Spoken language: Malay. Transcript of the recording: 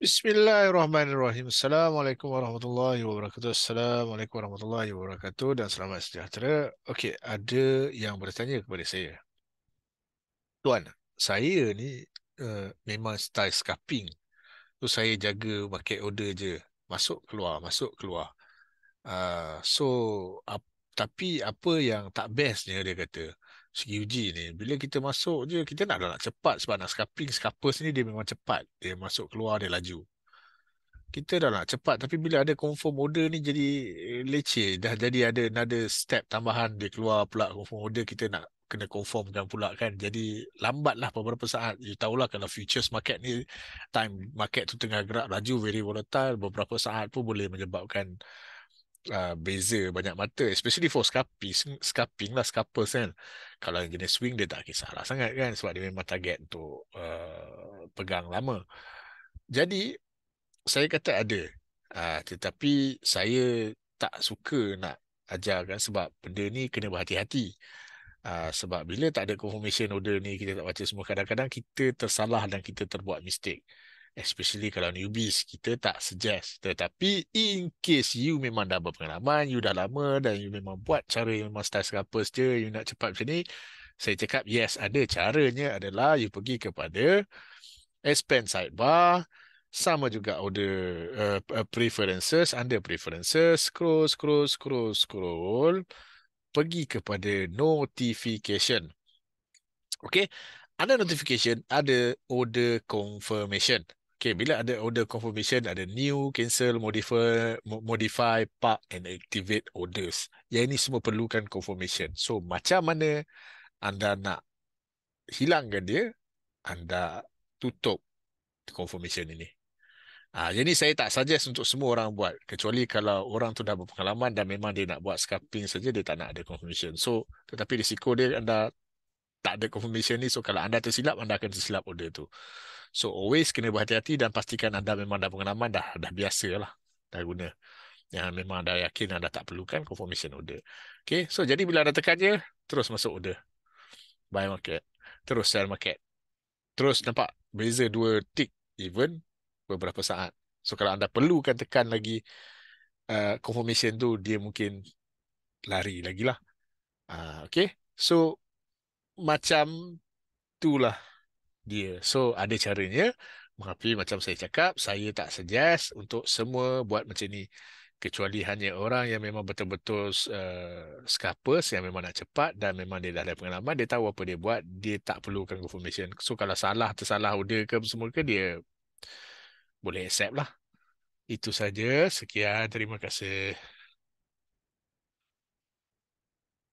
Bismillahirrahmanirrahim. Assalamualaikum warahmatullahi wabarakatuh. Assalamualaikum warahmatullahi wabarakatuh dan selamat sejahtera. Okey, ada yang bertanya kepada saya. Tuan, saya ni uh, memang style scalping. Tu saya jaga pakai order je. Masuk keluar, masuk keluar. Uh, so, uh, tapi apa yang tak bestnya dia kata, segi uji ni bila kita masuk je kita nak nak cepat sebab nak scalping scalper sini dia memang cepat dia masuk keluar dia laju kita dah nak cepat tapi bila ada confirm order ni jadi eh, leceh dah jadi ada another step tambahan dia keluar pula confirm order kita nak kena confirmkan pula kan jadi lambat lah beberapa saat you tahulah kalau futures market ni time market tu tengah gerak laju very volatile beberapa saat pun boleh menyebabkan uh, beza banyak mata especially for scalping scalping lah scalpers kan kalau yang jenis swing dia tak kisahlah sangat kan sebab dia memang target untuk uh, pegang lama jadi saya kata ada uh, tetapi saya tak suka nak ajar kan sebab benda ni kena berhati-hati uh, sebab bila tak ada confirmation order ni kita tak baca semua kadang-kadang kita tersalah dan kita terbuat mistake especially kalau newbies kita tak suggest tetapi in case you memang dah berpengalaman you dah lama dan you memang buat cara yang memang style scalpers je you nak cepat macam ni saya cakap yes ada caranya adalah you pergi kepada expand sidebar sama juga order uh, preferences under preferences scroll scroll scroll scroll pergi kepada notification okay under notification ada order confirmation Okay, bila ada order confirmation, ada new, cancel, modify, modify, park and activate orders. Yang ini semua perlukan confirmation. So, macam mana anda nak hilangkan dia, anda tutup confirmation ini. Ah, ha, jadi saya tak suggest untuk semua orang buat. Kecuali kalau orang tu dah berpengalaman dan memang dia nak buat scalping saja, dia tak nak ada confirmation. So, tetapi risiko dia anda tak ada confirmation ni. So, kalau anda tersilap, anda akan tersilap order tu. So always kena berhati-hati dan pastikan anda memang dah pengalaman dah dah biasa lah dah guna. Ya memang dah yakin anda tak perlukan confirmation order. Okay, so jadi bila anda tekan je, terus masuk order. Buy market. Terus sell market. Terus nampak beza dua tick even beberapa saat. So kalau anda perlukan tekan lagi uh, confirmation tu, dia mungkin lari lagi lah. Uh, ah, okay, so macam itulah dia. So ada caranya. Tapi macam saya cakap, saya tak suggest untuk semua buat macam ni. Kecuali hanya orang yang memang betul-betul uh, scalpers, yang memang nak cepat dan memang dia dah ada pengalaman, dia tahu apa dia buat, dia tak perlukan confirmation. So kalau salah, tersalah order ke semua ke, dia boleh accept lah. Itu saja. Sekian. Terima kasih.